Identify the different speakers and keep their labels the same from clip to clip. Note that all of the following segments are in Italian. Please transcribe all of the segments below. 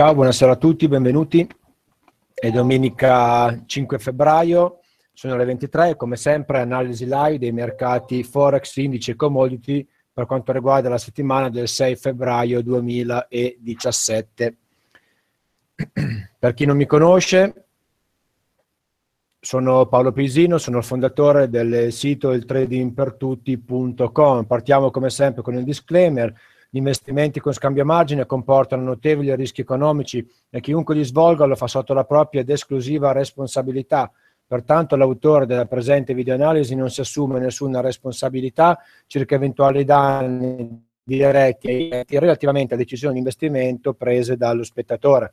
Speaker 1: Ciao, buonasera a tutti, benvenuti. È domenica 5 febbraio, sono le 23 e come sempre analisi live dei mercati Forex, indice e commodity per quanto riguarda la settimana del 6 febbraio 2017. Per chi non mi conosce, sono Paolo Pisino, sono il fondatore del sito iltradingpertutti.com. Partiamo come sempre con il disclaimer gli investimenti con scambio a margine comportano notevoli rischi economici e chiunque li svolga lo fa sotto la propria ed esclusiva responsabilità. Pertanto l'autore della presente videoanalisi non si assume nessuna responsabilità circa eventuali danni diretti relativamente a decisioni di investimento prese dallo spettatore.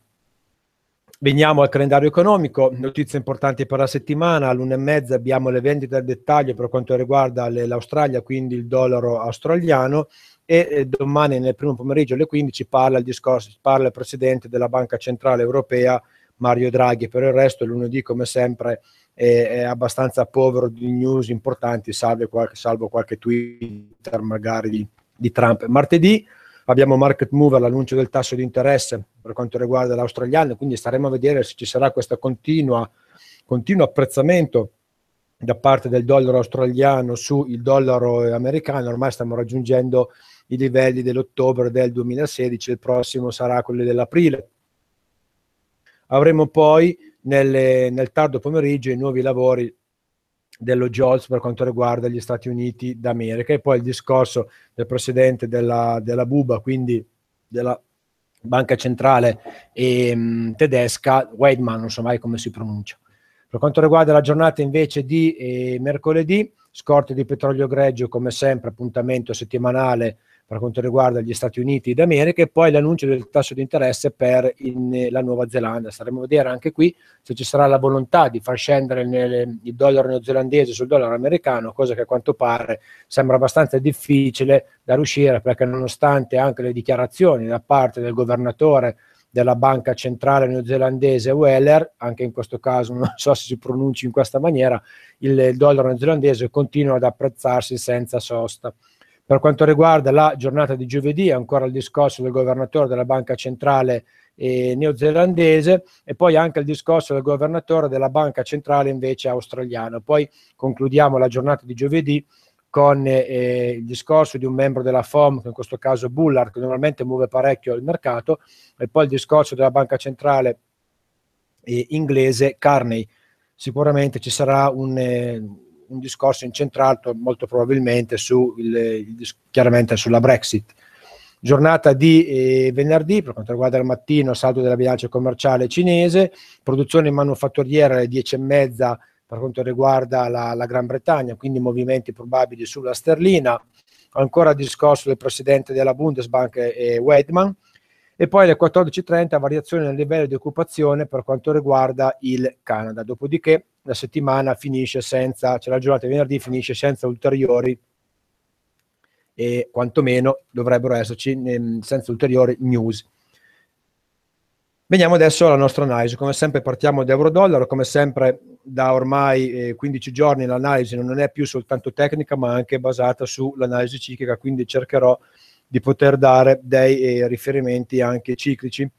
Speaker 1: Veniamo al calendario economico, notizie importanti per la settimana, all'una e mezza abbiamo le vendite al dettaglio per quanto riguarda l'Australia, quindi il dollaro australiano, e eh, domani nel primo pomeriggio alle 15 parla il discorso, parla il Presidente della Banca Centrale Europea Mario Draghi, per il resto lunedì come sempre è, è abbastanza povero di news importanti, salvo qualche, salvo qualche Twitter magari di, di Trump. Martedì abbiamo market mover, l'annuncio del tasso di interesse per quanto riguarda l'australiano, quindi staremo a vedere se ci sarà questo continuo apprezzamento da parte del dollaro australiano sul dollaro americano, ormai stiamo raggiungendo i livelli dell'ottobre del 2016, il prossimo sarà quello dell'aprile. Avremo poi nelle, nel tardo pomeriggio i nuovi lavori dello JOLS per quanto riguarda gli Stati Uniti d'America e poi il discorso del presidente della, della Buba, quindi della banca centrale e, ehm, tedesca, Weidmann, non so mai come si pronuncia. Per quanto riguarda la giornata invece di eh, mercoledì, scorte di petrolio greggio come sempre, appuntamento settimanale per quanto riguarda gli Stati Uniti d'America e poi l'annuncio del tasso di interesse per in, eh, la Nuova Zelanda. Staremo a vedere anche qui se ci sarà la volontà di far scendere nel, il dollaro neozelandese sul dollaro americano, cosa che a quanto pare sembra abbastanza difficile da riuscire perché nonostante anche le dichiarazioni da parte del governatore della banca centrale neozelandese Weller, anche in questo caso non so se si pronunci in questa maniera, il dollaro neozelandese continua ad apprezzarsi senza sosta. Per quanto riguarda la giornata di giovedì, ancora il discorso del governatore della banca centrale eh, neozelandese e poi anche il discorso del governatore della banca centrale invece australiana. Poi concludiamo la giornata di giovedì con eh, il discorso di un membro della FOM, in questo caso Bullard, che normalmente muove parecchio il mercato, e poi il discorso della banca centrale eh, inglese Carney. Sicuramente ci sarà un, eh, un discorso incentrato molto probabilmente su il, chiaramente sulla Brexit. Giornata di eh, venerdì, per quanto riguarda il mattino, saldo della bilancia commerciale cinese, produzione manufatturiera alle 10.30 per quanto riguarda la, la Gran Bretagna, quindi movimenti probabili sulla sterlina, ancora discorso del presidente della Bundesbank e Wedman, e poi alle 14.30 variazione nel livello di occupazione per quanto riguarda il Canada. Dopodiché la settimana finisce senza, cioè la giornata di venerdì finisce senza ulteriori e quantomeno dovrebbero esserci ehm, senza ulteriori news. Veniamo adesso alla nostra analisi, come sempre partiamo da euro-dollaro, come sempre da ormai 15 eh, giorni l'analisi non è più soltanto tecnica ma anche basata sull'analisi ciclica, quindi cercherò di poter dare dei eh, riferimenti anche ciclici,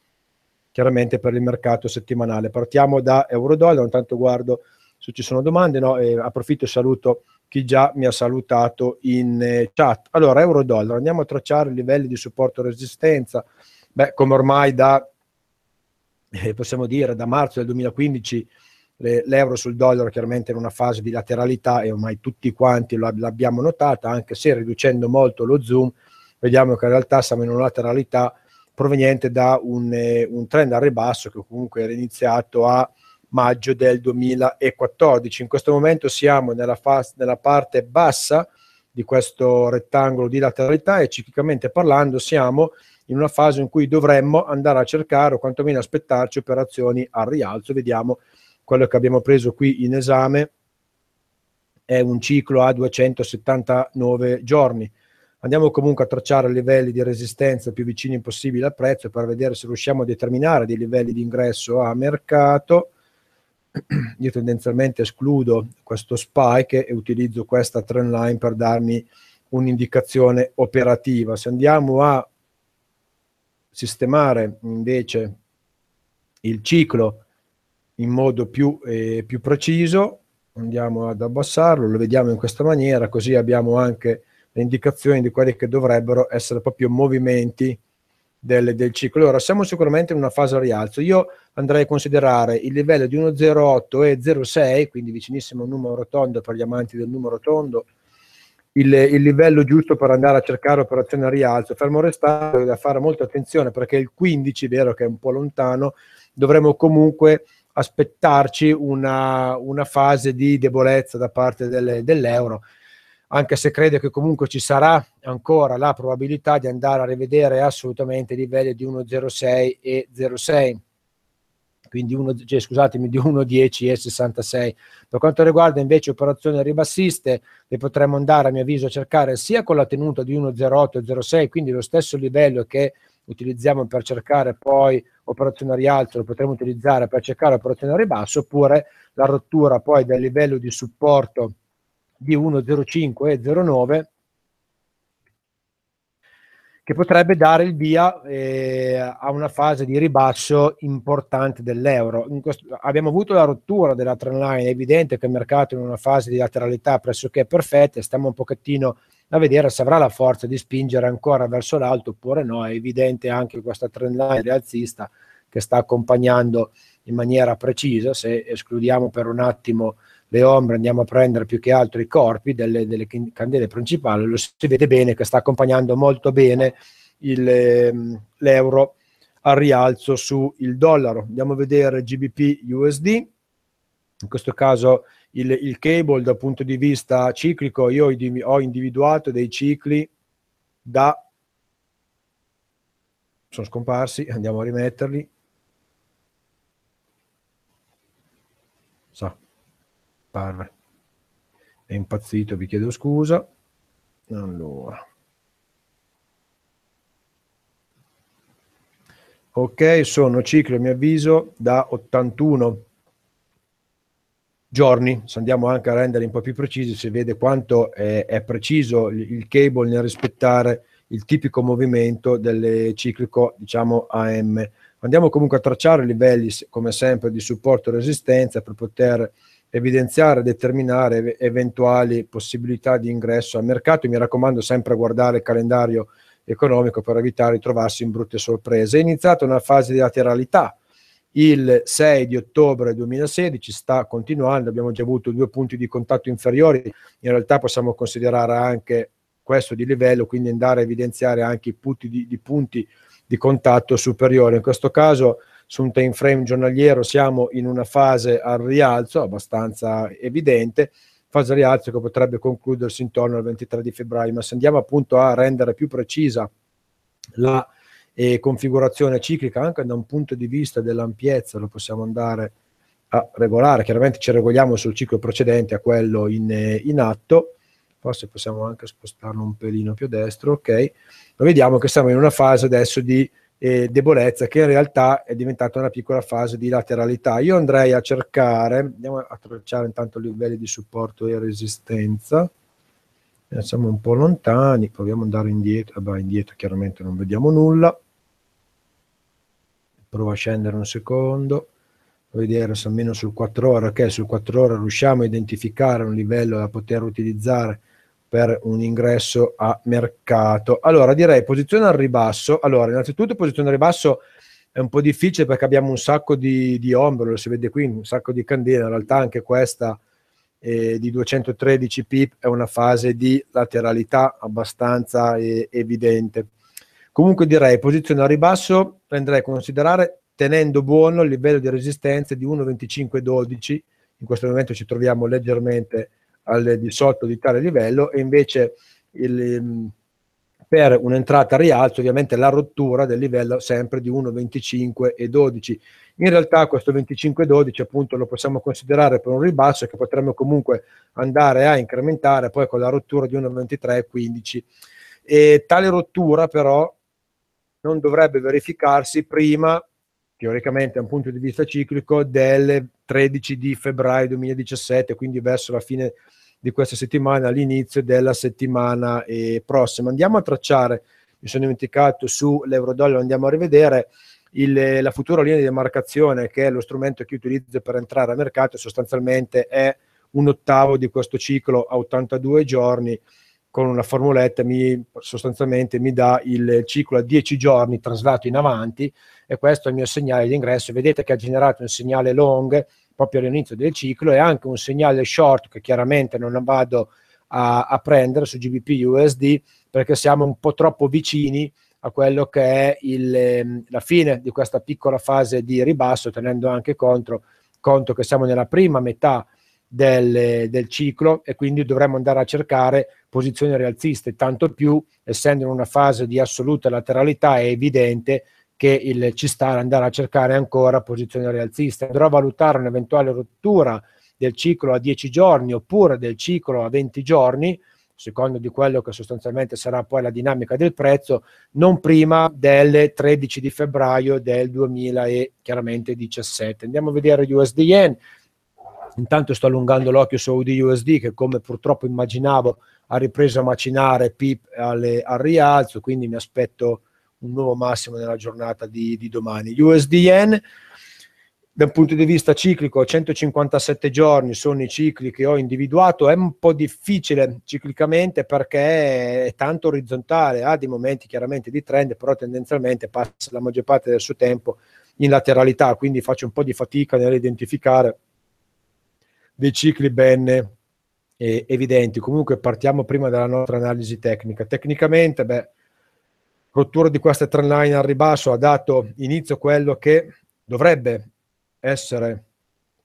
Speaker 1: chiaramente per il mercato settimanale. Partiamo da euro dollaro intanto guardo se ci sono domande, no? e approfitto e saluto chi già mi ha salutato in eh, chat. Allora, euro dollaro andiamo a tracciare i livelli di supporto e resistenza, Beh, come ormai da, eh, possiamo dire, da marzo del 2015 le, l'euro sul dollaro chiaramente in una fase di lateralità e ormai tutti quanti l'abbiamo notata, anche se riducendo molto lo zoom, vediamo che in realtà siamo in una lateralità proveniente da un, eh, un trend al ribasso che comunque era iniziato a maggio del 2014. In questo momento siamo nella, fase, nella parte bassa di questo rettangolo di lateralità e ciclicamente parlando siamo in una fase in cui dovremmo andare a cercare o quantomeno aspettarci operazioni al rialzo. Vediamo quello che abbiamo preso qui in esame è un ciclo a 279 giorni. Andiamo comunque a tracciare livelli di resistenza più vicini possibile al prezzo per vedere se riusciamo a determinare dei livelli di ingresso a mercato. Io tendenzialmente escludo questo spike e utilizzo questa trend line per darmi un'indicazione operativa. Se andiamo a sistemare invece il ciclo in modo più, eh, più preciso, andiamo ad abbassarlo, lo vediamo in questa maniera, così abbiamo anche le indicazioni di quelli che dovrebbero essere proprio movimenti del, del, ciclo. Allora, siamo sicuramente in una fase a rialzo. Io andrei a considerare il livello di 1,08 e 0,6, quindi vicinissimo a numero tondo per gli amanti del numero tondo, il, il, livello giusto per andare a cercare operazioni a rialzo. Fermo restando, da fare molta attenzione perché il 15, vero che è un po' lontano, dovremmo comunque aspettarci una, una fase di debolezza da parte delle, dell'euro, anche se credo che comunque ci sarà ancora la probabilità di andare a rivedere assolutamente i livelli di 1,06 e 0,6 quindi uno, cioè, scusatemi, di 1,10 e 66. Per quanto riguarda invece operazioni ribassiste, le potremmo andare a mio avviso a cercare sia con la tenuta di 1,08 e 0,6, quindi lo stesso livello che utilizziamo per cercare poi operazione a rialzo, lo potremo utilizzare per cercare operazione a ribasso, oppure la rottura poi del livello di supporto di 1,05 e 0,9 che potrebbe dare il via eh, a una fase di ribasso importante dell'euro. Questo, abbiamo avuto la rottura della trendline, è evidente che il mercato è in una fase di lateralità pressoché perfetta, stiamo un pochettino da vedere se avrà la forza di spingere ancora verso l'alto oppure no. È evidente anche questa trend line rialzista che sta accompagnando in maniera precisa, se escludiamo per un attimo le ombre, andiamo a prendere più che altro i corpi delle, delle candele principali, lo si vede bene che sta accompagnando molto bene il, ehm, l'euro al rialzo sul dollaro. Andiamo a vedere GBP USD, in questo caso il, il cable dal punto di vista ciclico, io ho individuato dei cicli da... sono scomparsi, andiamo a rimetterli. Sa, parve. È impazzito, vi chiedo scusa. Allora. Ok, sono cicli, a mio avviso, da 81 giorni, se andiamo anche a rendere un po' più precisi, si vede quanto è, è preciso il, il cable nel rispettare il tipico movimento del ciclico, diciamo, AM. Andiamo comunque a tracciare livelli, come sempre, di supporto e resistenza per poter evidenziare, e determinare eventuali possibilità di ingresso al mercato. Mi raccomando sempre a guardare il calendario economico per evitare di trovarsi in brutte sorprese. È iniziata una fase di lateralità il 6 di ottobre 2016 sta continuando, abbiamo già avuto due punti di contatto inferiori, in realtà possiamo considerare anche questo di livello, quindi andare a evidenziare anche i punti di, di, punti di contatto superiori. In questo caso su un time frame giornaliero siamo in una fase al rialzo abbastanza evidente, fase al rialzo che potrebbe concludersi intorno al 23 di febbraio, ma se andiamo appunto a rendere più precisa la e configurazione ciclica anche da un punto di vista dell'ampiezza lo possiamo andare a regolare, chiaramente ci regoliamo sul ciclo precedente a quello in, eh, in atto, forse possiamo anche spostarlo un pelino più a destra, ok, ma vediamo che siamo in una fase adesso di eh, debolezza che in realtà è diventata una piccola fase di lateralità. Io andrei a cercare, andiamo a tracciare intanto i livelli di supporto e resistenza, eh, siamo un po' lontani, proviamo ad andare indietro, vabbè eh, indietro chiaramente non vediamo nulla, provo a scendere un secondo, vedere se almeno sul 4 ore, ok, sul 4 ore riusciamo a identificare un livello da poter utilizzare per un ingresso a mercato. Allora direi posizione al ribasso, allora innanzitutto posizione al ribasso è un po' difficile perché abbiamo un sacco di, di ombre, lo si vede qui, un sacco di candele, in realtà anche questa eh, di 213 pip è una fase di lateralità abbastanza eh, evidente. Comunque direi posizione a ribasso, andrei a considerare tenendo buono il livello di resistenza di 1,2512, in questo momento ci troviamo leggermente al, di sotto di tale livello e invece il, ehm, per un'entrata a rialzo ovviamente la rottura del livello sempre di 1,2512. In realtà questo 25,12 appunto lo possiamo considerare per un ribasso che potremmo comunque andare a incrementare poi con la rottura di 1,2315. E tale rottura però non dovrebbe verificarsi prima, teoricamente da un punto di vista ciclico, del 13 di febbraio 2017, quindi verso la fine di questa settimana, all'inizio della settimana eh, prossima. Andiamo a tracciare, mi sono dimenticato sull'euro-dollaro, andiamo a rivedere il, la futura linea di demarcazione, che è lo strumento che utilizzo per entrare al mercato, sostanzialmente è un ottavo di questo ciclo a 82 giorni con una formuletta mi, sostanzialmente mi dà il ciclo a 10 giorni traslato in avanti e questo è il mio segnale di ingresso. Vedete che ha generato un segnale long proprio all'inizio del ciclo e anche un segnale short che chiaramente non vado a, a prendere su GBP USD perché siamo un po' troppo vicini a quello che è il, ehm, la fine di questa piccola fase di ribasso tenendo anche contro, conto che siamo nella prima metà del, del, ciclo e quindi dovremmo andare a cercare posizioni rialziste, tanto più essendo in una fase di assoluta lateralità è evidente che il, ci sta ad andare a cercare ancora posizioni rialziste. Andrò a valutare un'eventuale rottura del ciclo a 10 giorni oppure del ciclo a 20 giorni, secondo di quello che sostanzialmente sarà poi la dinamica del prezzo, non prima del 13 di febbraio del 2017. Andiamo a vedere USD Yen. Intanto sto allungando l'occhio su UD USD che come purtroppo immaginavo ha ripreso a macinare PIP alle, al rialzo, quindi mi aspetto un nuovo massimo nella giornata di, di domani. USD Yen un punto di vista ciclico 157 giorni sono i cicli che ho individuato, è un po' difficile ciclicamente perché è tanto orizzontale, ha dei momenti chiaramente di trend, però tendenzialmente passa la maggior parte del suo tempo in lateralità, quindi faccio un po' di fatica nell'identificare dei cicli ben eh, evidenti. Comunque partiamo prima dalla nostra analisi tecnica. Tecnicamente, beh, rottura di questa trend line al ribasso ha dato inizio a quello che dovrebbe essere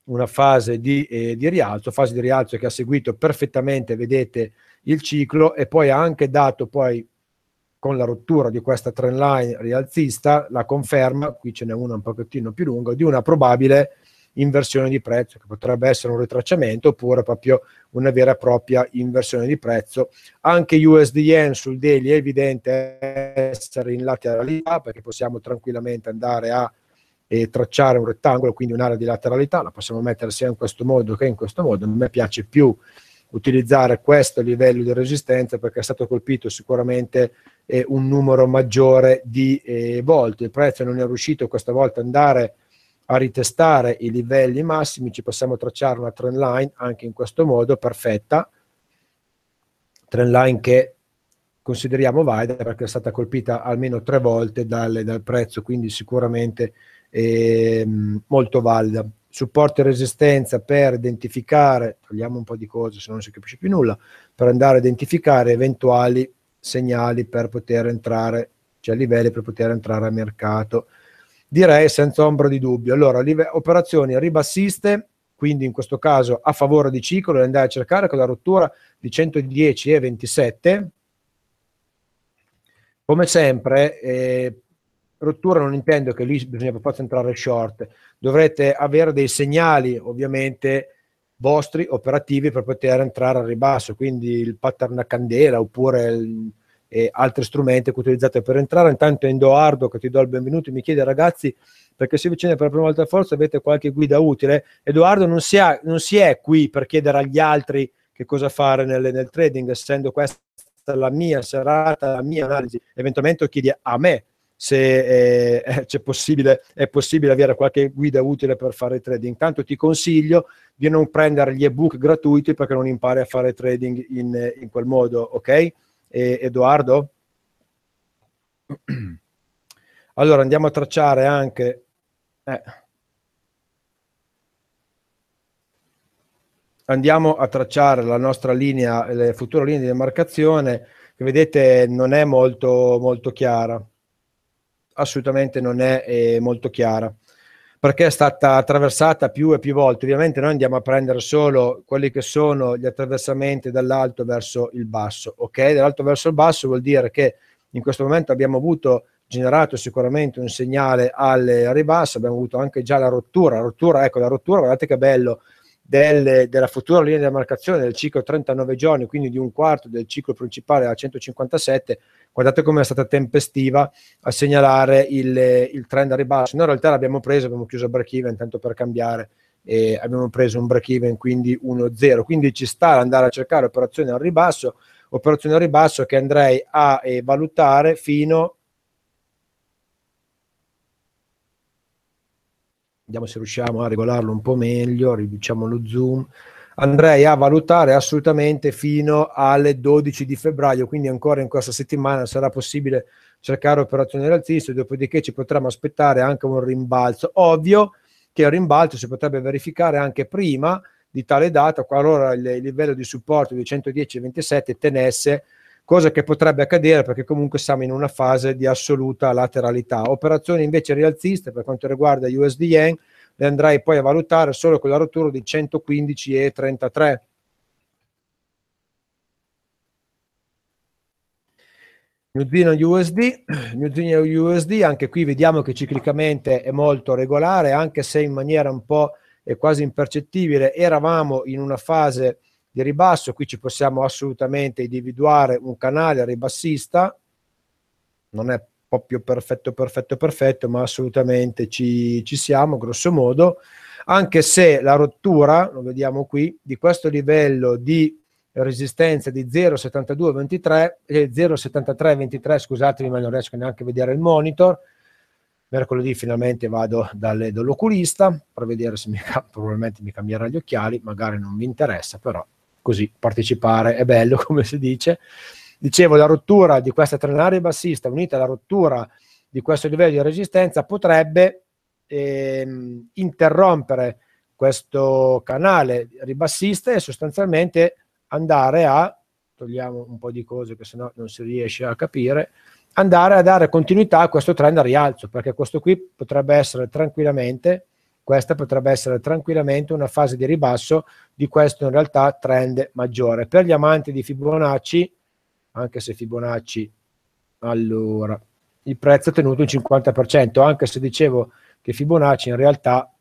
Speaker 1: una fase di, eh, di, rialzo, fase di rialzo che ha seguito perfettamente, vedete, il ciclo e poi ha anche dato poi con la rottura di questa trend line rialzista la conferma, qui ce n'è una un pochettino più lunga, di una probabile inversione di prezzo, che potrebbe essere un ritracciamento oppure proprio una vera e propria inversione di prezzo. Anche USD yen sul daily è evidente essere in lateralità perché possiamo tranquillamente andare a eh, tracciare un rettangolo, quindi un'area di lateralità, la possiamo mettere sia in questo modo che in questo modo. A me piace più utilizzare questo livello di resistenza perché è stato colpito sicuramente eh, un numero maggiore di eh, volte. Il prezzo non è riuscito questa volta ad andare a ritestare i livelli massimi, ci possiamo tracciare una trend line anche in questo modo perfetta, trend line che consideriamo valida perché è stata colpita almeno tre volte dal, dal prezzo, quindi sicuramente eh, molto valida. Supporto e resistenza per identificare, togliamo un po' di cose se non si capisce più nulla, per andare a identificare eventuali segnali per poter entrare, cioè livelli per poter entrare a mercato direi senza ombra di dubbio. Allora, operazioni ribassiste, quindi in questo caso a favore di Ciclo, le andai a cercare con la rottura di 110 e 27. Come sempre, eh, rottura non intendo che lì bisogna per forza entrare short, dovrete avere dei segnali ovviamente vostri operativi per poter entrare al ribasso, quindi il pattern a candela oppure il, e altri strumenti che utilizzate per entrare. Intanto Endoardo che ti do il benvenuto mi chiede ragazzi perché se vi avvicina per la prima volta Forza avete qualche guida utile. Edoardo non si, non si è qui per chiedere agli altri che cosa fare nel, nel trading, essendo questa la mia serata, la mia analisi, eventualmente chiedi a me se eh, eh è, possibile, è possibile avere qualche guida utile per fare trading. Intanto ti consiglio di non prendere gli ebook gratuiti perché non impari a fare trading in, in quel modo, ok? e Edoardo? Allora andiamo a tracciare anche... Eh, andiamo a tracciare la nostra linea, le future linee di demarcazione, che vedete non è molto, molto chiara, assolutamente non è eh, molto chiara perché è stata attraversata più e più volte. Ovviamente noi andiamo a prendere solo quelli che sono gli attraversamenti dall'alto verso il basso, ok? Dall'alto verso il basso vuol dire che in questo momento abbiamo avuto generato sicuramente un segnale al ribasso, abbiamo avuto anche già la rottura, la rottura, ecco la rottura, guardate che bello, del, della futura linea di demarcazione del ciclo 39 giorni, quindi di un quarto del ciclo principale a 157, Guardate come è stata tempestiva a segnalare il, eh, il trend a ribasso. Noi in realtà l'abbiamo preso, abbiamo chiuso break even, tanto per cambiare, e abbiamo preso un break even, quindi 1-0. Quindi ci sta ad andare a cercare operazioni al ribasso, operazioni al ribasso che andrei a eh, valutare fino... Vediamo se riusciamo a regolarlo un po' meglio, riduciamo lo zoom andrei a valutare assolutamente fino alle 12 di febbraio, quindi ancora in questa settimana sarà possibile cercare operazioni alziste, dopodiché ci potremmo aspettare anche un rimbalzo. Ovvio che il rimbalzo si potrebbe verificare anche prima di tale data, qualora il livello di supporto di 110,27 tenesse, cosa che potrebbe accadere perché comunque siamo in una fase di assoluta lateralità. Operazioni invece rialziste per quanto riguarda USD Yen, le andrai poi a valutare solo con la rottura di 115,33. New Zealand USD, New Zealand USD, anche qui vediamo che ciclicamente è molto regolare, anche se in maniera un po' quasi impercettibile, eravamo in una fase di ribasso, qui ci possiamo assolutamente individuare un canale ribassista, non è proprio perfetto, perfetto, perfetto, ma assolutamente ci, ci siamo, grosso modo, anche se la rottura, lo vediamo qui, di questo livello di resistenza di 0,7223, eh, 0,7323, scusatemi ma non riesco neanche a vedere il monitor, mercoledì finalmente vado dalle, dall'oculista per vedere se mi, probabilmente mi cambierà gli occhiali, magari non mi interessa, però così partecipare è bello come si dice. Dicevo, la rottura di questa trenaria bassista unita alla rottura di questo livello di resistenza potrebbe ehm, interrompere questo canale ribassista e sostanzialmente andare a, togliamo un po' di cose che sennò non si riesce a capire, andare a dare continuità a questo trend a rialzo, perché questo qui potrebbe essere tranquillamente, questa potrebbe essere tranquillamente una fase di ribasso di questo in realtà trend maggiore. Per gli amanti di Fibonacci anche se Fibonacci, allora, il prezzo è tenuto un 50%, anche se dicevo che Fibonacci in realtà,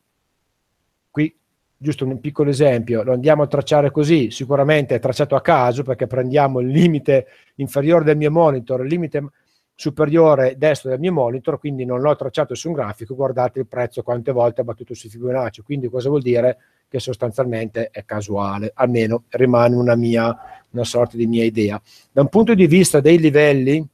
Speaker 1: qui giusto un piccolo esempio, lo andiamo a tracciare così, sicuramente è tracciato a caso perché prendiamo il limite inferiore del mio monitor, il limite superiore destro del mio monitor, quindi non l'ho tracciato su un grafico, guardate il prezzo quante volte ha battuto su Fibonacci, quindi cosa vuol dire? Che sostanzialmente è casuale, almeno rimane una mia una sorta di mia idea. Da un punto di vista dei livelli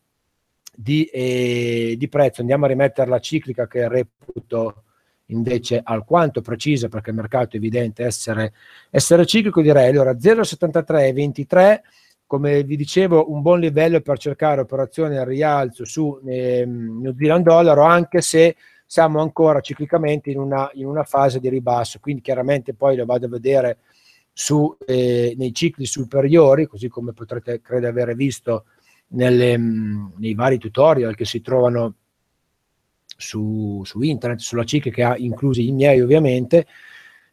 Speaker 1: di, eh, di prezzo, andiamo a rimettere la ciclica che reputo invece alquanto precisa perché il mercato è evidente essere, essere ciclico, direi allora 0,73,23 come vi dicevo un buon livello per cercare operazioni al rialzo su eh, New Zealand dollaro anche se siamo ancora ciclicamente in una, in una fase di ribasso quindi chiaramente poi lo vado a vedere su, eh, nei cicli superiori, così come potrete credo avere visto nelle, mm, nei vari tutorial che si trovano su, su internet, sulla cicli che ha inclusi i miei ovviamente,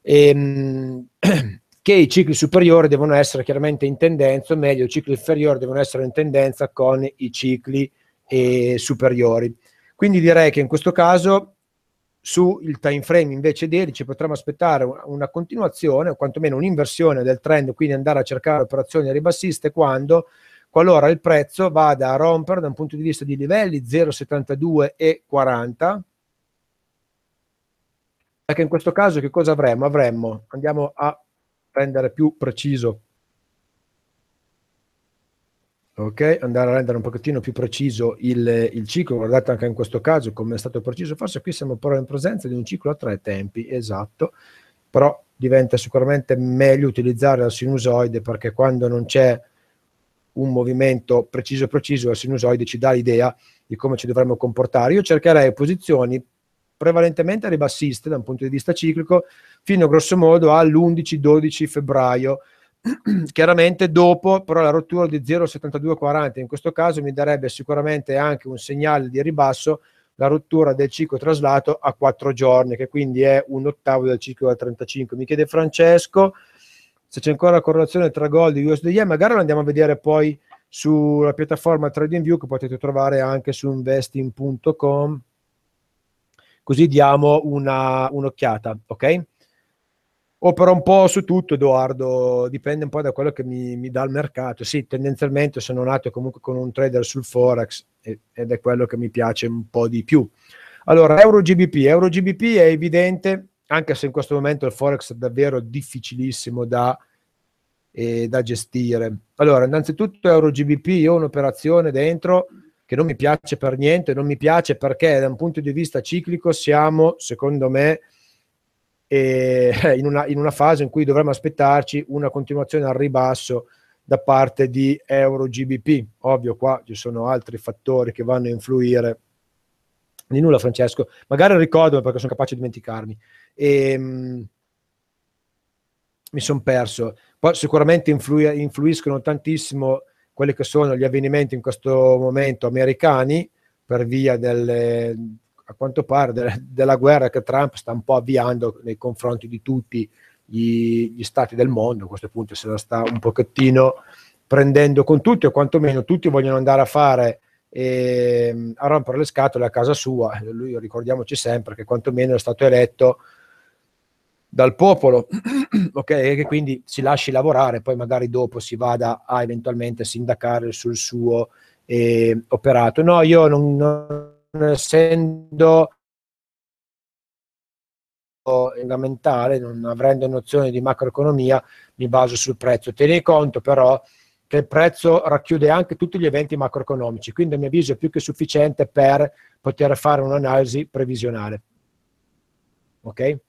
Speaker 1: ehm, che i cicli superiori devono essere chiaramente in tendenza, o meglio i cicli inferiori devono essere in tendenza con i cicli eh, superiori. Quindi direi che in questo caso sul time frame invece di ci potremmo aspettare una continuazione o quantomeno un'inversione del trend, quindi andare a cercare operazioni ribassiste quando qualora il prezzo vada a rompere da un punto di vista di livelli 0,72 e 40. Perché in questo caso che cosa avremmo? Avremmo, andiamo a rendere più preciso, ok? Andare a rendere un pochettino più preciso il, il, ciclo, guardate anche in questo caso come è stato preciso, forse qui siamo però in presenza di un ciclo a tre tempi, esatto, però diventa sicuramente meglio utilizzare la sinusoide perché quando non c'è un movimento preciso preciso, la sinusoide ci dà l'idea di come ci dovremmo comportare. Io cercherei posizioni prevalentemente ribassiste da un punto di vista ciclico fino grosso modo all'11-12 febbraio Chiaramente dopo però la rottura di 0,7240 in questo caso mi darebbe sicuramente anche un segnale di ribasso la rottura del ciclo traslato a 4 giorni, che quindi è un ottavo del ciclo da 35. Mi chiede Francesco se c'è ancora la correlazione tra gold e USDI, magari lo andiamo a vedere poi sulla piattaforma TradingView che potete trovare anche su investing.com, così diamo una, un'occhiata, ok? Opera un po' su tutto, Edoardo, dipende un po' da quello che mi, mi dà il mercato. Sì, tendenzialmente sono nato comunque con un trader sul Forex ed, è quello che mi piace un po' di più. Allora, Euro GBP. Euro GBP è evidente, anche se in questo momento il Forex è davvero difficilissimo da, eh, da gestire. Allora, innanzitutto Euro GBP, io ho un'operazione dentro che non mi piace per niente, non mi piace perché da un punto di vista ciclico siamo, secondo me, eh, in, una, in una fase in cui dovremmo aspettarci una continuazione al ribasso da parte di Euro GBP. Ovvio, qua ci sono altri fattori che vanno a influire. Di nulla, Francesco. Magari ricordo perché sono capace di dimenticarmi. E, ehm, mi sono perso. Poi sicuramente influ- influiscono tantissimo quelli che sono gli avvenimenti in questo momento americani per via delle, a quanto pare de- della guerra che Trump sta un po' avviando nei confronti di tutti gli, gli stati del mondo, a questo punto se la sta un pochettino prendendo con tutti o quantomeno tutti vogliono andare a fare eh, a rompere le scatole a casa sua, lui ricordiamoci sempre che quantomeno è stato eletto dal popolo, ok? E che quindi si lasci lavorare, poi magari dopo si vada a eventualmente sindacare sul suo eh, operato. No, io non, non essendo fondamentale, non avendo nozione di macroeconomia, mi baso sul prezzo. Tieni conto però che il prezzo racchiude anche tutti gli eventi macroeconomici, quindi a mio avviso è più che sufficiente per poter fare un'analisi previsionale. Ok?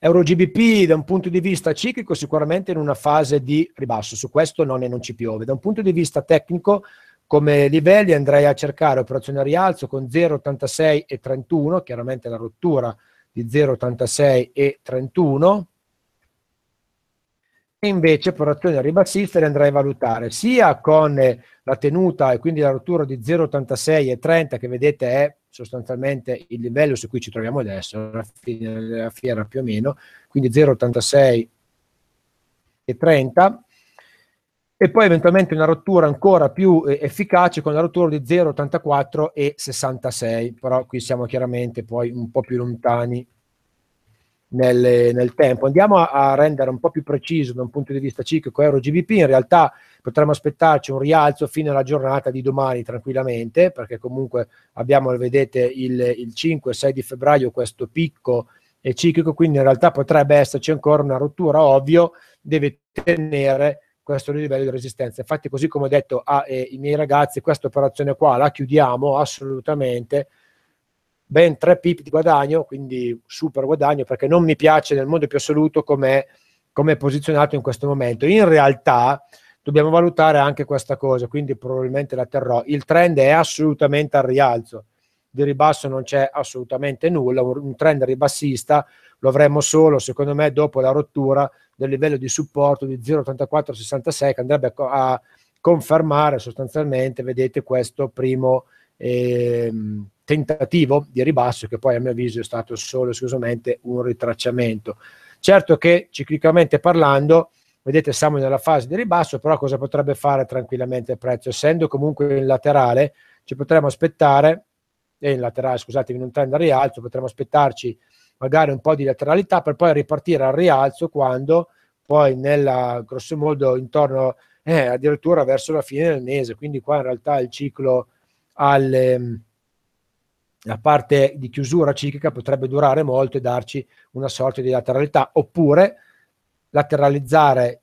Speaker 1: Euro GBP da un punto di vista ciclico sicuramente in una fase di ribasso, su questo non, non ci piove. Da un punto di vista tecnico come livelli andrei a cercare operazioni a rialzo con 0,86 e 31, chiaramente la rottura di 0,86 e 31, e invece per azioni ribassiste le andrei a valutare sia con la tenuta e quindi la rottura di 0,86 e 30 che vedete è sostanzialmente il livello su cui ci troviamo adesso, alla fine della fiera più o meno, quindi 0,86 e 30, e poi eventualmente una rottura ancora più eh, efficace con la rottura di 0,84 e 66, però qui siamo chiaramente poi un po' più lontani nel, nel tempo. Andiamo a, a, rendere un po' più preciso da un punto di vista ciclico euro GBP, in realtà potremmo aspettarci un rialzo fino alla giornata di domani tranquillamente, perché comunque abbiamo, vedete, il, il 5 6 di febbraio questo picco eh, ciclico, quindi in realtà potrebbe esserci ancora una rottura, ovvio, deve tenere questo livello di resistenza. Infatti, così come ho detto ai ah, eh, miei ragazzi, questa operazione qua la chiudiamo assolutamente. Ben 3 pip di guadagno, quindi super guadagno, perché non mi piace nel modo più assoluto come è posizionato in questo momento. In realtà dobbiamo valutare anche questa cosa, quindi probabilmente la terrò. Il trend è assolutamente al rialzo di ribasso non c'è assolutamente nulla, un trend ribassista lo avremo solo, secondo me, dopo la rottura del livello di supporto di 0,8466 che andrebbe a confermare sostanzialmente, vedete, questo primo eh, tentativo di ribasso che poi a mio avviso è stato solo esclusivamente un ritracciamento. Certo che ciclicamente parlando, vedete siamo nella fase di ribasso, però cosa potrebbe fare tranquillamente il prezzo? Essendo comunque in laterale, ci potremmo aspettare e in laterale, scusate, in un trend al rialzo, potremmo aspettarci magari un po' di lateralità per poi ripartire al rialzo quando poi nella grosso modo intorno eh, addirittura verso la fine del mese, quindi qua in realtà il ciclo alle, ehm, la parte di chiusura ciclica potrebbe durare molto e darci una sorta di lateralità, oppure lateralizzare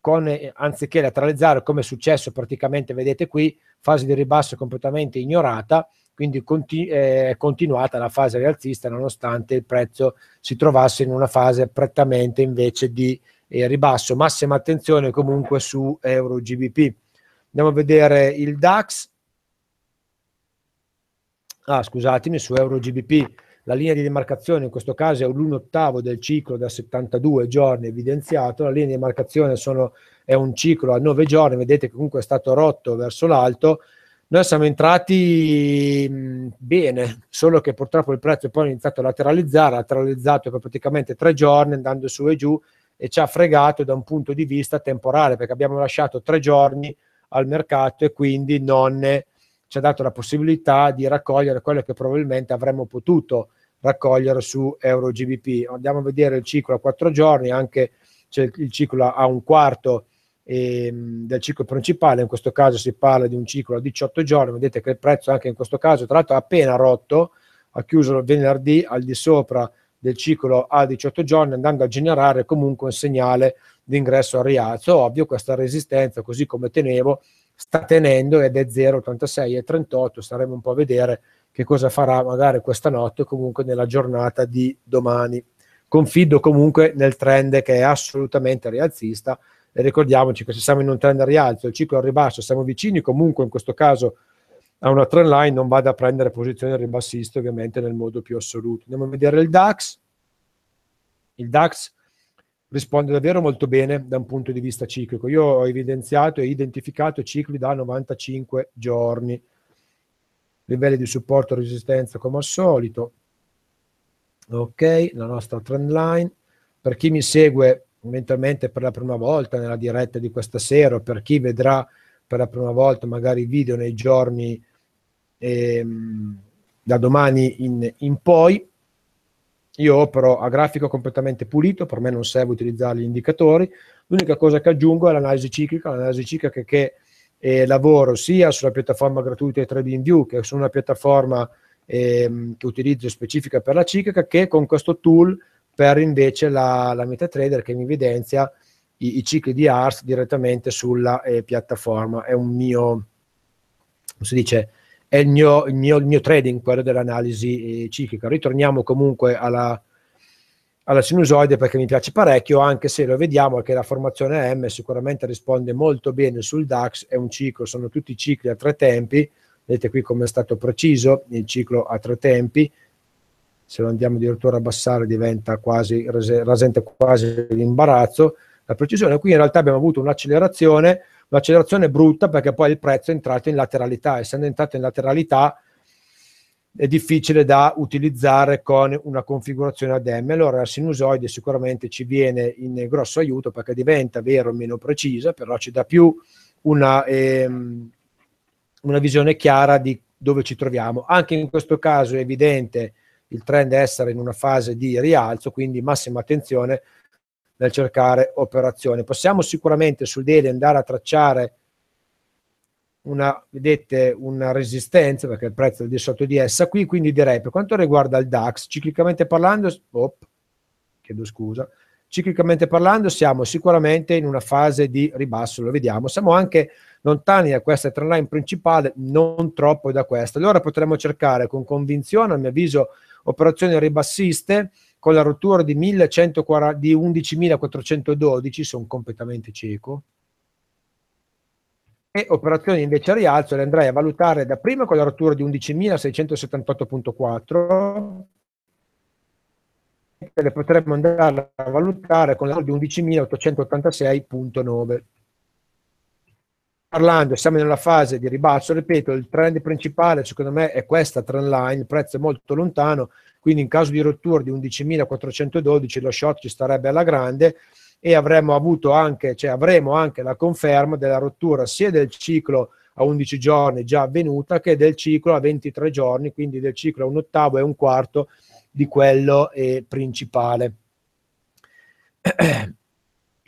Speaker 1: con, eh, anziché lateralizzare come è successo praticamente, vedete qui, fase di ribasso completamente ignorata, quindi continu- eh, continuata la fase rialzista nonostante il prezzo si trovasse in una fase prettamente invece di eh, ribasso. Massima attenzione comunque su Euro GBP. Andiamo a vedere il DAX. Ah, scusatemi, su Euro GBP la linea di demarcazione in questo caso è l'1 ottavo del ciclo da 72 giorni evidenziato, la linea di demarcazione sono, è un ciclo a 9 giorni, vedete che comunque è stato rotto verso l'alto, noi siamo entrati mm, bene, solo che purtroppo il prezzo poi ha iniziato a lateralizzare, ha lateralizzato per praticamente tre giorni andando su e giù e ci ha fregato da un punto di vista temporale perché abbiamo lasciato tre giorni al mercato e quindi non ci ha dato la possibilità di raccogliere quello che probabilmente avremmo potuto raccogliere su EuroGBP. Andiamo a vedere il ciclo a quattro giorni, anche c'è il ciclo a un quarto ehm, del ciclo principale, in questo caso si parla di un ciclo a 18 giorni, vedete che il prezzo anche in questo caso tra l'altro ha appena rotto, ha chiuso venerdì al di sopra del ciclo a 18 giorni andando a generare comunque un segnale di ingresso al rialzo, ovvio questa resistenza così come tenevo sta tenendo ed è 0,86 e 38, staremo un po' a vedere che cosa farà magari questa notte o comunque nella giornata di domani. Confido comunque nel trend che è assolutamente rialzista e ricordiamoci che se siamo in un trend rialzo, il ciclo al ribasso, siamo vicini comunque in questo caso a una trend line, non vada a prendere posizione ribassista ovviamente nel modo più assoluto. Andiamo a vedere il DAX. Il DAX risponde davvero molto bene da un punto di vista ciclico. Io ho evidenziato e identificato cicli da 95 giorni, livelli di supporto e resistenza come al solito. Ok, la nostra trend line. Per chi mi segue mentalmente per la prima volta nella diretta di questa sera, o per chi vedrà per la prima volta magari video nei giorni ehm, da domani in, in poi, io opero a grafico completamente pulito, per me non serve utilizzare gli indicatori. L'unica cosa che aggiungo è l'analisi ciclica, l'analisi ciclica che, eh, lavoro sia sulla piattaforma gratuita di 3 che su una piattaforma ehm, che utilizzo specifica per la ciclica, che con questo tool per invece la, la MetaTrader che mi evidenzia i, i cicli di ARS direttamente sulla eh, piattaforma. È un mio, come si dice, è il mio, il mio, il mio trading, quello dell'analisi eh, ciclica. Ritorniamo comunque alla, alla sinusoide perché mi piace parecchio, anche se lo vediamo che la formazione M sicuramente risponde molto bene sul DAX, è un ciclo, sono tutti cicli a tre tempi, vedete qui come è stato preciso, il ciclo a tre tempi, se lo andiamo addirittura a abbassare diventa quasi, rasente quasi l'imbarazzo, la precisione, qui in realtà abbiamo avuto un'accelerazione, L'accelerazione è brutta perché poi il prezzo è entrato in lateralità, essendo entrato in lateralità è difficile da utilizzare con una configurazione ad M. Allora la sinusoide sicuramente ci viene in grosso aiuto perché diventa vero meno precisa, però ci dà più una, ehm, una visione chiara di dove ci troviamo. Anche in questo caso è evidente il trend essere in una fase di rialzo, quindi massima attenzione nel cercare operazioni. Possiamo sicuramente sul daily andare a tracciare una, vedete, una resistenza perché il prezzo è di sotto di essa qui, quindi direi per quanto riguarda il DAX, ciclicamente parlando, oh, chiedo scusa, ciclicamente parlando siamo sicuramente in una fase di ribasso, lo vediamo, siamo anche lontani da questa trend line principale, non troppo da questa, allora potremmo cercare con convinzione, a mio avviso, operazioni ribassiste, con la rottura di, 1140, di 11.412 sono completamente cieco e operazioni invece a rialzo le andrei a valutare da prima con la rottura di 11.678.4 e le potremmo andare a valutare con la rottura di 11.886.9 parlando, siamo nella fase di ribasso, ripeto, il trend principale secondo me è questa trend line, il prezzo è molto lontano, quindi in caso di rottura di 11.412 lo short ci starebbe alla grande e avremmo avuto anche, cioè avremo anche la conferma della rottura sia del ciclo a 11 giorni già avvenuta che del ciclo a 23 giorni, quindi del ciclo a un ottavo e un quarto di quello eh, principale.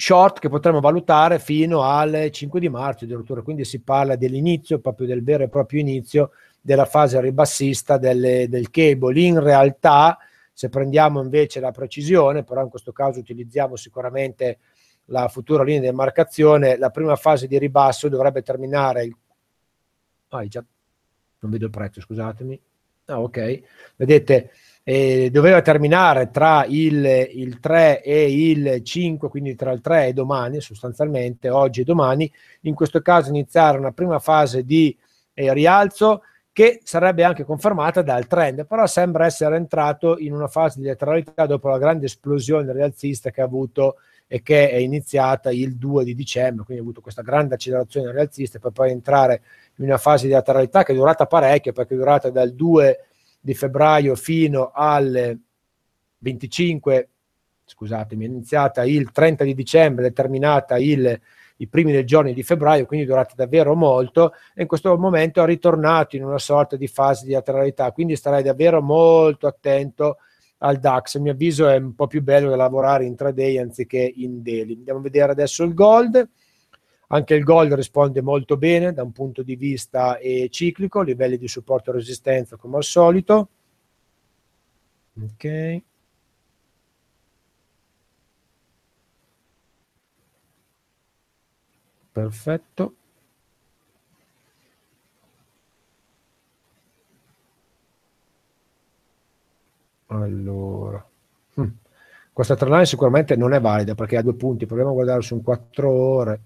Speaker 1: short che potremmo valutare fino al 5 di marzo addirittura, quindi si parla dell'inizio, proprio del vero e proprio inizio della fase ribassista delle, del cable. In realtà, se prendiamo invece la precisione, però in questo caso utilizziamo sicuramente la futura linea di demarcazione, la prima fase di ribasso dovrebbe terminare il... Ah, già... Non vedo il prezzo, scusatemi. Ah, ok. Vedete, eh, doveva terminare tra il, il, 3 e il 5, quindi tra il 3 e domani sostanzialmente, oggi e domani, in questo caso iniziare una prima fase di eh, rialzo che sarebbe anche confermata dal trend, però sembra essere entrato in una fase di lateralità dopo la grande esplosione rialzista che ha avuto e che è iniziata il 2 di dicembre, quindi ha avuto questa grande accelerazione rialzista per poi entrare in una fase di lateralità che è durata parecchio, perché è durata dal 2 di di febbraio fino al 25, scusatemi, è iniziata il 30 di dicembre, è terminata il, i primi del giorni di febbraio, quindi durata davvero molto, e in questo momento è ritornato in una sorta di fase di lateralità, quindi starei davvero molto attento al DAX. A mio avviso è un po' più bello da lavorare in 3 day anziché in daily. Andiamo a vedere adesso il gold anche il gold risponde molto bene da un punto di vista eh, ciclico, livelli di supporto e resistenza come al solito. Ok. Perfetto. Allora, hm. questa trendline sicuramente non è valida perché ha due punti, proviamo a guardare su un 4 ore.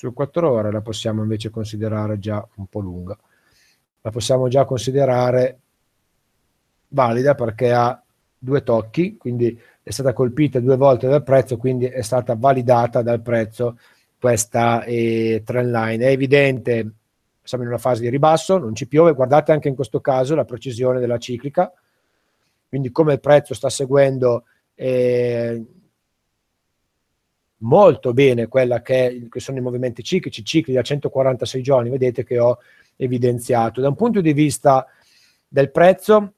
Speaker 1: Su 4 ore la possiamo invece considerare già un po' lunga. La possiamo già considerare valida perché ha due tocchi, quindi è stata colpita due volte dal prezzo, quindi è stata validata dal prezzo questa eh, trend line. È evidente, siamo in una fase di ribasso, non ci piove, guardate anche in questo caso la precisione della ciclica, quindi come il prezzo sta seguendo eh, molto bene quella che, che sono i movimenti ciclici, cicli da 146 giorni, vedete che ho evidenziato. Da un punto di vista del prezzo,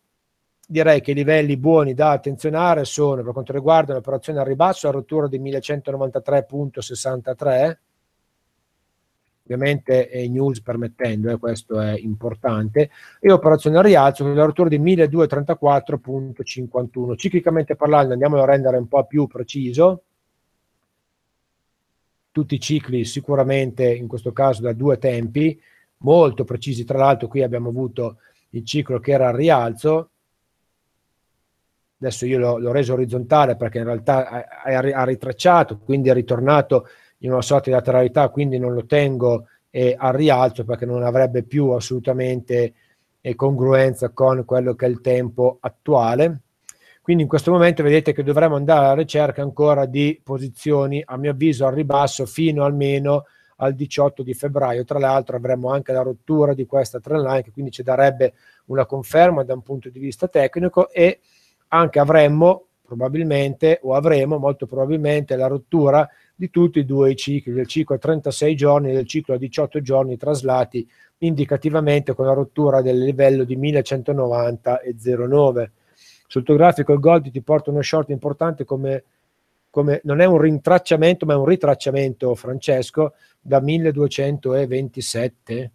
Speaker 1: direi che i livelli buoni da attenzionare sono per quanto riguarda l'operazione al ribasso la rottura di 1193.63 ovviamente eh, news permettendo eh, questo è importante e operazione al rialzo con la rottura di 1234.51 ciclicamente parlando andiamolo a rendere un po' più preciso tutti i cicli sicuramente in questo caso da due tempi molto precisi. Tra l'altro qui abbiamo avuto il ciclo che era al rialzo, adesso io l'ho, l'ho reso orizzontale perché in realtà ha, ritracciato, quindi è ritornato in una sorta di lateralità, quindi non lo tengo eh, al rialzo perché non avrebbe più assolutamente eh, congruenza con quello che è il tempo attuale. Quindi in questo momento vedete che dovremmo andare alla ricerca ancora di posizioni, a mio avviso, al ribasso fino almeno al 18 di febbraio. Tra l'altro avremo anche la rottura di questa trend line, che quindi ci darebbe una conferma da un punto di vista tecnico e anche avremmo probabilmente o avremo molto probabilmente la rottura di tutti e due i cicli, del ciclo a 36 giorni e del ciclo a 18 giorni traslati indicativamente con la rottura del livello di 1190 e 09 sul tuo grafico il gold ti porta uno short importante come, come, non è un rintracciamento ma è un ritracciamento Francesco da 1227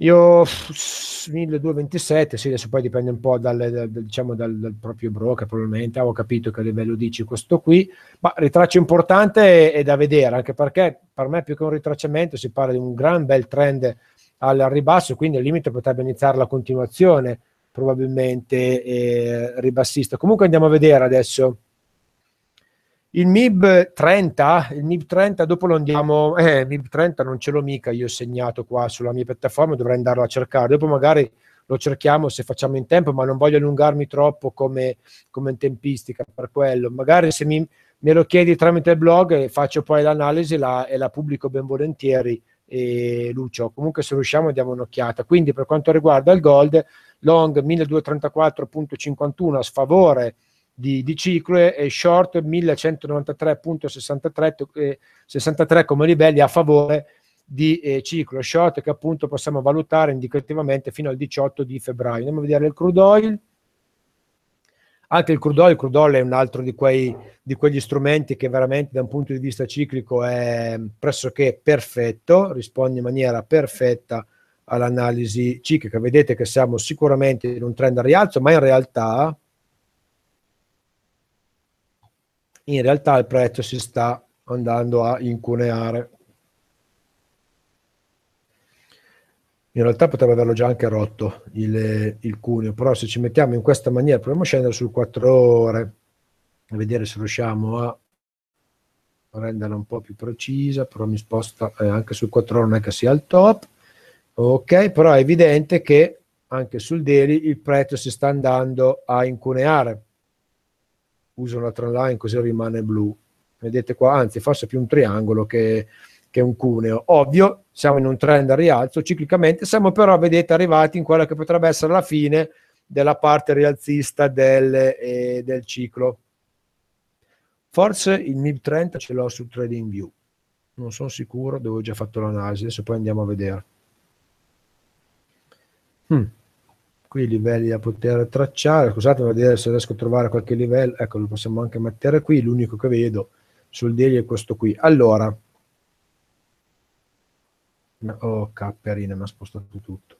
Speaker 1: io 1227, sì, adesso poi dipende un po' dal, dal, diciamo dal, dal proprio broker, probabilmente avevo capito che livello dici questo qui, ma ritraccio importante è, è, da vedere, anche perché per me più che un ritracciamento si parla di un gran bel trend al ribasso, quindi al limite potrebbe iniziare la continuazione probabilmente eh, ribassista. Comunque andiamo a vedere adesso. Il MIB 30, il MIB 30 dopo lo andiamo, eh, MIB 30 non ce l'ho mica io segnato qua sulla mia piattaforma, dovrei andarlo a cercare, dopo magari lo cerchiamo se facciamo in tempo, ma non voglio allungarmi troppo come, come tempistica per quello, magari se mi, me lo chiedi tramite il blog eh, faccio poi l'analisi la, e la pubblico ben volentieri, e eh, Lucio, comunque se riusciamo diamo un'occhiata, quindi per quanto riguarda il gold long 1234.51 a sfavore di, di Cicle e short 1193.63 eh, 63 come livelli a favore di eh, ciclo short che appunto possiamo valutare indicativamente fino al 18 di febbraio. Andiamo a vedere il crude oil. Anche il crude oil, il crude oil è un altro di, quei, di quegli strumenti che veramente da un punto di vista ciclico è pressoché perfetto, risponde in maniera perfetta all'analisi ciclica. Vedete che siamo sicuramente in un trend a rialzo, ma in realtà, in realtà il prezzo si sta andando a incuneare. In realtà potrebbe averlo già anche rotto il, il cuneo, però se ci mettiamo in questa maniera proviamo a scendere su 4 ore a vedere se riusciamo a renderla un po' più precisa, però mi sposta eh, anche su 4 ore non è che sia al top ok però è evidente che anche sul daily il prezzo si sta andando a incuneare uso una trend line così rimane blu vedete qua anzi forse più un triangolo che, che un cuneo ovvio siamo in un trend a rialzo ciclicamente siamo però vedete arrivati in quella che potrebbe essere la fine della parte rialzista del, eh, del ciclo forse il MIB 30 ce l'ho su TradingView non sono sicuro, dove ho già fatto l'analisi, adesso poi andiamo a vedere. Mm. Qui i livelli da poter tracciare, scusate, a vedere se riesco a trovare qualche livello, ecco, lo possiamo anche mettere qui, l'unico che vedo sul daily è questo qui. Allora, oh capperina, mi ha spostato tutto.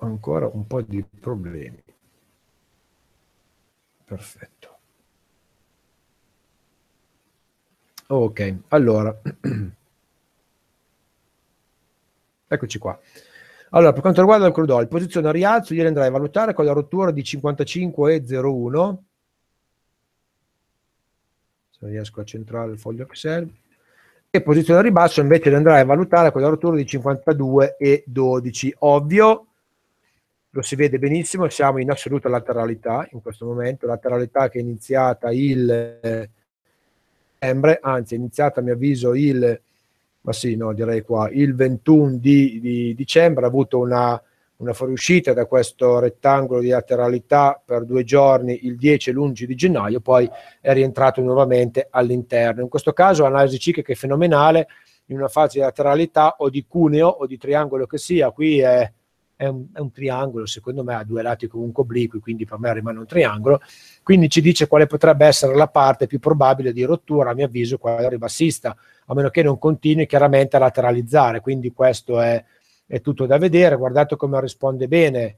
Speaker 1: Ho ancora un po' di problemi. Perfetto. Ok, allora... Eccoci qua. Allora, per quanto riguarda il crudo, il posizione a rialzo, io andrei a valutare con la rottura di 55,01. Se riesco a centrare il foglio Excel. E posizione a ribasso invece li andrai a valutare con la rottura di 52,12. Ovvio, lo si vede benissimo, siamo in assoluta lateralità in questo momento, lateralità che è iniziata il settembre, eh, anzi è iniziata a mio avviso il ma sì, no, direi qua, il 21 di, di dicembre ha avuto una, una, fuoriuscita da questo rettangolo di lateralità per due giorni, il 10 e l'11 di gennaio, poi è rientrato nuovamente all'interno. In questo caso l'analisi ciclica è fenomenale, in una fase di lateralità o di cuneo o di triangolo che sia, qui è è un, è un triangolo, secondo me ha due lati comunque obliqui, quindi per me rimane un triangolo, quindi ci dice quale potrebbe essere la parte più probabile di rottura, a mio avviso, quella ribassista, a meno che non continui chiaramente a lateralizzare, quindi questo è, è tutto da vedere, guardate come risponde bene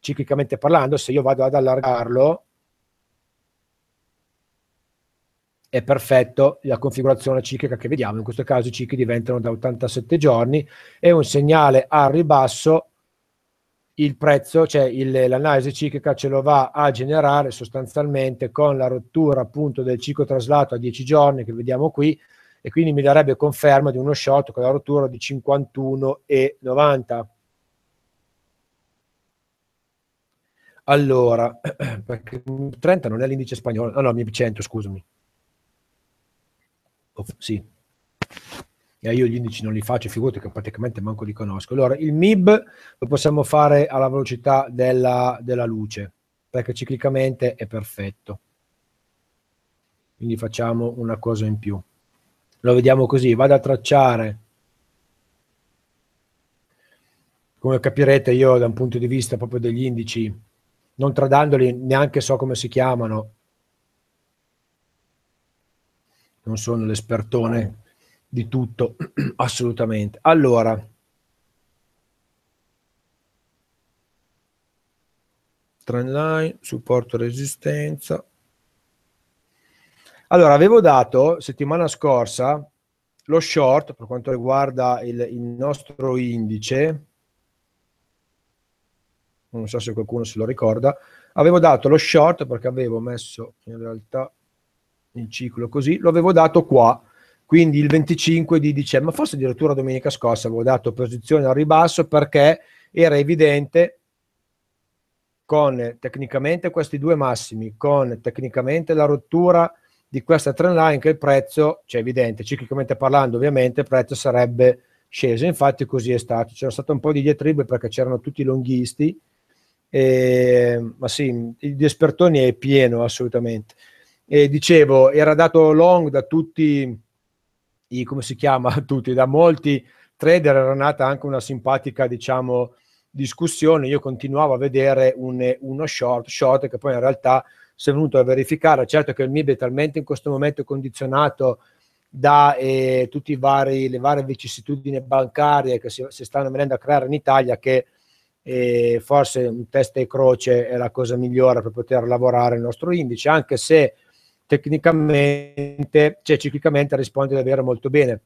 Speaker 1: ciclicamente parlando, se io vado ad allargarlo, è perfetto la configurazione ciclica che vediamo. In questo caso i cicli diventano da 87 giorni e un segnale al ribasso il prezzo, cioè il, l'analisi ciclica ce lo va a generare sostanzialmente con la rottura appunto del ciclo traslato a 10 giorni che vediamo qui e quindi mi darebbe conferma di uno shot con la rottura di 51,90. Allora, perché 30 non è l'indice spagnolo, no no, mi 100, scusami. Of, sì. E eh, io gli indici non li faccio, figurati che praticamente manco li conosco. Allora, il MIB lo possiamo fare alla velocità della, della luce, perché ciclicamente è perfetto. Quindi facciamo una cosa in più. Lo vediamo così, vado a tracciare come capirete io da un punto di vista proprio degli indici, non tradandoli neanche so come si chiamano, non sono l'espertone di tutto, assolutamente. Allora, trendline, supporto resistenza. Allora, avevo dato settimana scorsa lo short per quanto riguarda il, il nostro indice, non so se qualcuno se lo ricorda, avevo dato lo short perché avevo messo in realtà il ciclo così, lo avevo dato qua, quindi il 25 di dicembre, forse addirittura domenica scorsa avevo dato posizione al ribasso perché era evidente con tecnicamente questi due massimi, con tecnicamente la rottura di questa trend line che il prezzo, cioè evidente, ciclicamente parlando ovviamente, il prezzo sarebbe sceso, infatti così è stato, c'era stato un po' di diatribe perché c'erano tutti i longhisti, e, ehm, ma sì, il espertoni è pieno assolutamente eh, dicevo, era dato long da tutti i, come si chiama, tutti, da molti trader era nata anche una simpatica, diciamo, discussione. Io continuavo a vedere un, uno short, short che poi in realtà si è venuto a verificare. Certo che il MIB è talmente in questo momento condizionato da eh, tutte le varie vicissitudini bancarie che si, si, stanno venendo a creare in Italia che eh, forse un testa e croce è la cosa migliore per poter lavorare il nostro indice, anche se tecnicamente, cioè ciclicamente risponde davvero molto bene.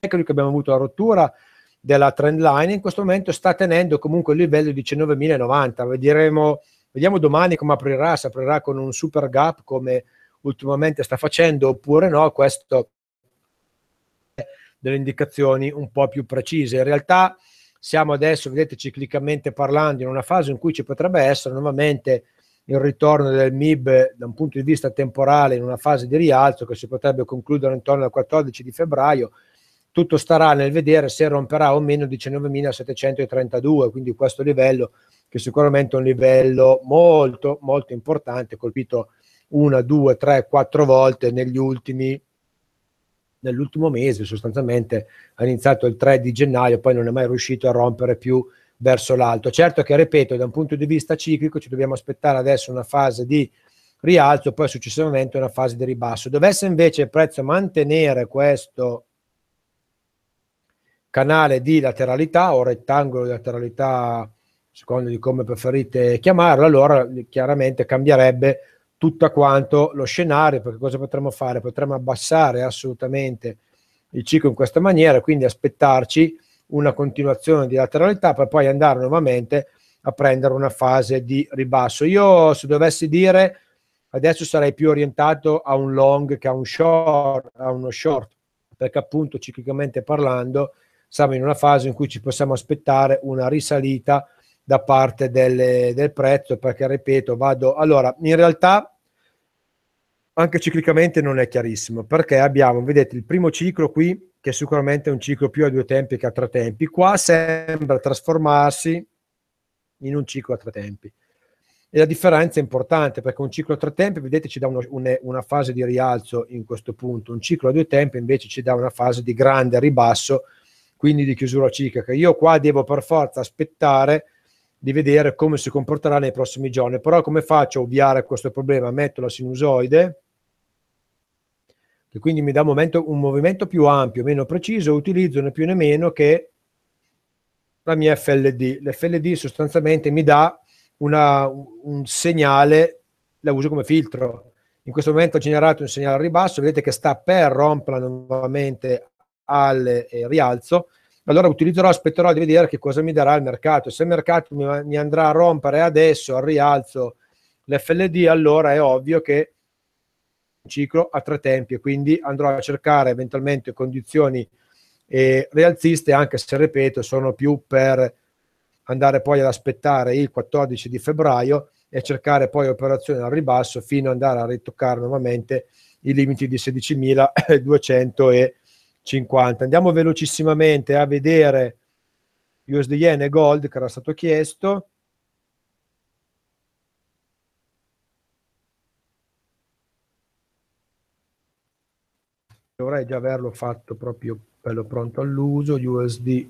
Speaker 1: Ecco che abbiamo avuto la rottura della trend line, in questo momento sta tenendo comunque il livello 19.090, Vedremo, vediamo domani come aprirà, se aprirà con un super gap come ultimamente sta facendo oppure no, questo è delle indicazioni un po' più precise. In realtà siamo adesso, vedete, ciclicamente parlando, in una fase in cui ci potrebbe essere nuovamente il ritorno del MIB da un punto di vista temporale in una fase di rialzo che si potrebbe concludere intorno al 14 di febbraio, tutto starà nel vedere se romperà o meno 19.732, quindi questo livello che sicuramente è un livello molto molto importante, colpito una, due, tre, quattro volte negli ultimi nell'ultimo mese sostanzialmente ha iniziato il 3 di gennaio, poi non è mai riuscito a rompere più verso l'alto. Certo che, ripeto, da un punto di vista ciclico ci dobbiamo aspettare adesso una fase di rialzo, poi successivamente una fase di ribasso. Dovesse invece il prezzo mantenere questo canale di lateralità o rettangolo di lateralità, secondo di come preferite chiamarlo, allora chiaramente cambierebbe tutto quanto lo scenario, perché cosa potremmo fare? Potremmo abbassare assolutamente il ciclo in questa maniera, quindi aspettarci una continuazione di lateralità per poi andare nuovamente a prendere una fase di ribasso. Io se dovessi dire adesso sarei più orientato a un long che a un short, a uno short, perché appunto ciclicamente parlando siamo in una fase in cui ci possiamo aspettare una risalita da parte delle, del prezzo, perché ripeto, vado allora, in realtà anche ciclicamente non è chiarissimo, perché abbiamo, vedete, il primo ciclo qui che sicuramente è un ciclo più a due tempi che a tre tempi. Qua sembra trasformarsi in un ciclo a tre tempi. E la differenza è importante perché un ciclo a tre tempi, vedete, ci dà uno, une, una fase di rialzo in questo punto, un ciclo a due tempi invece ci dà una fase di grande ribasso, quindi di chiusura ciclica. Io qua devo per forza aspettare di vedere come si comporterà nei prossimi giorni, però come faccio a ovviare questo problema? Metto la sinusoide, che quindi mi dà un, momento, un movimento più ampio, meno preciso, utilizzo né più né meno che la mia FLD. L'FLD sostanzialmente mi dà una, un segnale, la uso come filtro. In questo momento ho generato un segnale al ribasso, vedete che sta per romperla nuovamente al eh, rialzo, allora utilizzerò, aspetterò di vedere che cosa mi darà il mercato. Se il mercato mi, mi andrà a rompere adesso al rialzo l'FLD, allora è ovvio che ciclo a tre tempi e quindi andrò a cercare eventualmente condizioni eh, rialziste anche se ripeto sono più per andare poi ad aspettare il 14 di febbraio e cercare poi operazioni al ribasso fino ad andare a ritoccare nuovamente i limiti di 16.250. Andiamo velocissimamente a vedere USD Yen e Gold che era stato chiesto. dovrei già averlo fatto proprio bello pronto all'uso, USD,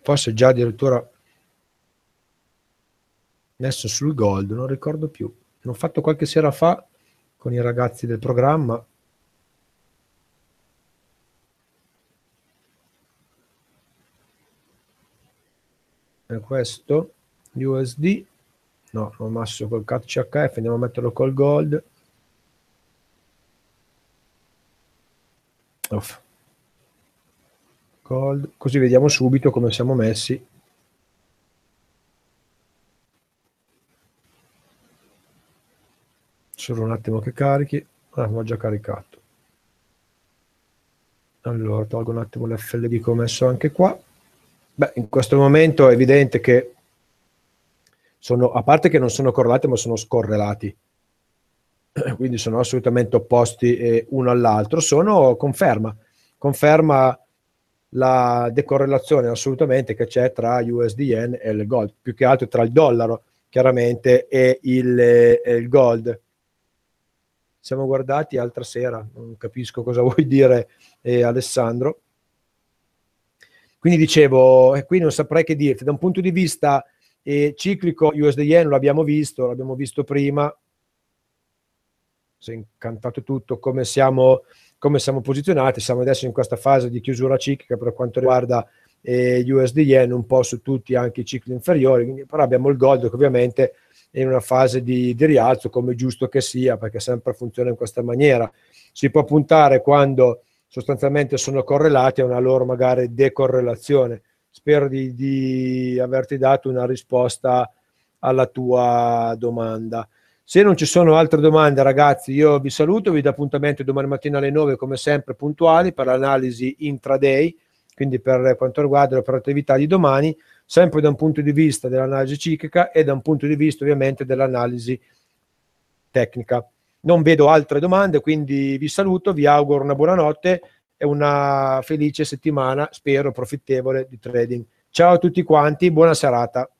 Speaker 1: forse già addirittura messo sul gold, non ricordo più. L'ho fatto qualche sera fa con i ragazzi del programma. E questo, USD, no, l'ho messo col CAT CHF, andiamo a metterlo col gold. off. Cold. Così vediamo subito come siamo messi. Solo un attimo che carichi. Ah, ho già caricato. Allora, tolgo un attimo l'FLD che ho messo anche qua. Beh, in questo momento è evidente che sono, a parte che non sono correlati, ma sono scorrelati quindi sono assolutamente opposti eh, uno all'altro, sono conferma, conferma la decorrelazione assolutamente che c'è tra USDN e il gold, più che altro tra il dollaro chiaramente e il, e eh, il gold. Siamo guardati altra sera, non capisco cosa vuoi dire eh, Alessandro. Quindi dicevo, e eh, qui non saprei che dirti, da un punto di vista eh, ciclico USDN lo abbiamo visto, l'abbiamo visto prima, si è incantato tutto, come siamo, come siamo posizionati, siamo adesso in questa fase di chiusura ciclica per quanto riguarda eh, USD yen, un po' su tutti anche i cicli inferiori, quindi, però abbiamo il gold che ovviamente è in una fase di, di rialzo come giusto che sia, perché sempre funziona in questa maniera. Si può puntare quando sostanzialmente sono correlati a una loro magari decorrelazione. Spero di, di averti dato una risposta alla tua domanda. Se non ci sono altre domande, ragazzi, io vi saluto, vi do appuntamento domani mattina alle 9, come sempre, puntuali per l'analisi intraday, quindi per quanto riguarda l'operatività di domani, sempre da un punto di vista dell'analisi ciclica e da un punto di vista ovviamente dell'analisi tecnica. Non vedo altre domande, quindi vi saluto, vi auguro una buona notte e una felice settimana, spero profittevole di trading. Ciao a tutti quanti, buona serata.